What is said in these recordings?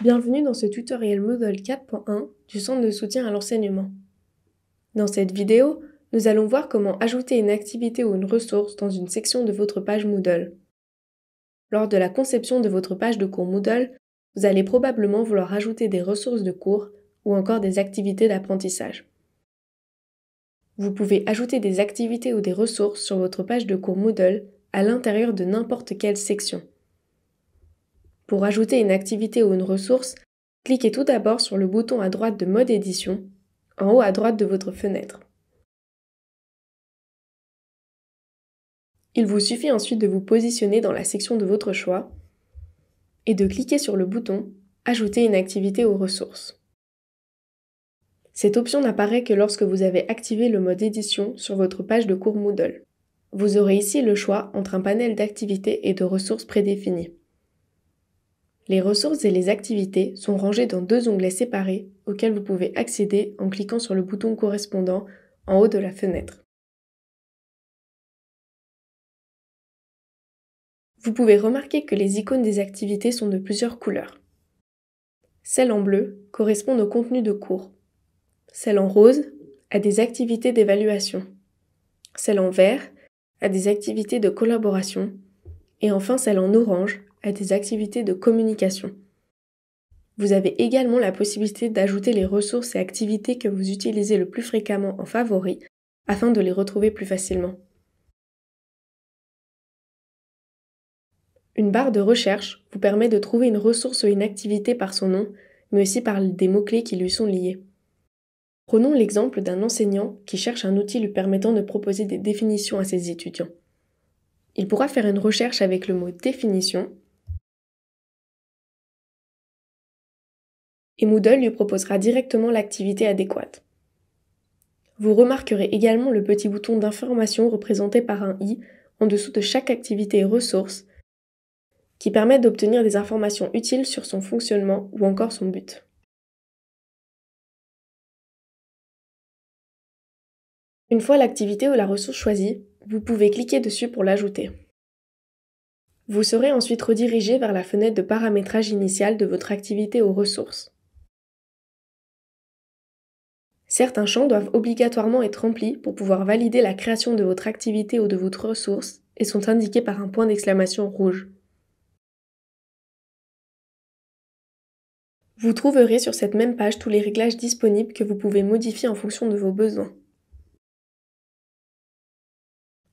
Bienvenue dans ce tutoriel Moodle 4.1 du Centre de soutien à l'enseignement. Dans cette vidéo, nous allons voir comment ajouter une activité ou une ressource dans une section de votre page Moodle. Lors de la conception de votre page de cours Moodle, vous allez probablement vouloir ajouter des ressources de cours ou encore des activités d'apprentissage. Vous pouvez ajouter des activités ou des ressources sur votre page de cours Moodle à l'intérieur de n'importe quelle section. Pour ajouter une activité ou une ressource, cliquez tout d'abord sur le bouton à droite de Mode édition, en haut à droite de votre fenêtre. Il vous suffit ensuite de vous positionner dans la section de votre choix et de cliquer sur le bouton Ajouter une activité ou ressource. Cette option n'apparaît que lorsque vous avez activé le mode édition sur votre page de cours Moodle. Vous aurez ici le choix entre un panel d'activités et de ressources prédéfinies. Les ressources et les activités sont rangées dans deux onglets séparés auxquels vous pouvez accéder en cliquant sur le bouton correspondant en haut de la fenêtre. Vous pouvez remarquer que les icônes des activités sont de plusieurs couleurs. Celles en bleu correspondent au contenu de cours. Celles en rose à des activités d'évaluation. Celles en vert à des activités de collaboration. Et enfin celles en orange des activités de communication. Vous avez également la possibilité d'ajouter les ressources et activités que vous utilisez le plus fréquemment en favoris afin de les retrouver plus facilement. Une barre de recherche vous permet de trouver une ressource ou une activité par son nom, mais aussi par des mots-clés qui lui sont liés. Prenons l'exemple d'un enseignant qui cherche un outil lui permettant de proposer des définitions à ses étudiants. Il pourra faire une recherche avec le mot définition et Moodle lui proposera directement l'activité adéquate. Vous remarquerez également le petit bouton d'information représenté par un i en dessous de chaque activité et ressource qui permet d'obtenir des informations utiles sur son fonctionnement ou encore son but. Une fois l'activité ou la ressource choisie, vous pouvez cliquer dessus pour l'ajouter. Vous serez ensuite redirigé vers la fenêtre de paramétrage initial de votre activité ou ressources. Certains champs doivent obligatoirement être remplis pour pouvoir valider la création de votre activité ou de votre ressource et sont indiqués par un point d'exclamation rouge. Vous trouverez sur cette même page tous les réglages disponibles que vous pouvez modifier en fonction de vos besoins.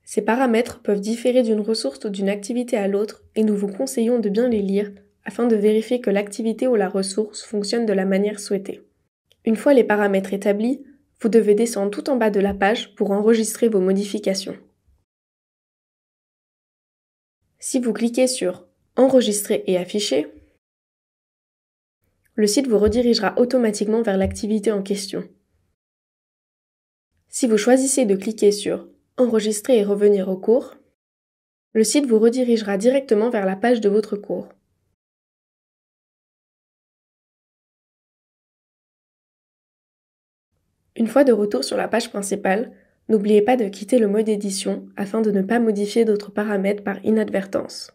Ces paramètres peuvent différer d'une ressource ou d'une activité à l'autre et nous vous conseillons de bien les lire afin de vérifier que l'activité ou la ressource fonctionne de la manière souhaitée. Une fois les paramètres établis, vous devez descendre tout en bas de la page pour enregistrer vos modifications. Si vous cliquez sur Enregistrer et afficher, le site vous redirigera automatiquement vers l'activité en question. Si vous choisissez de cliquer sur Enregistrer et revenir au cours, le site vous redirigera directement vers la page de votre cours. Une fois de retour sur la page principale, n'oubliez pas de quitter le mode édition afin de ne pas modifier d'autres paramètres par inadvertance.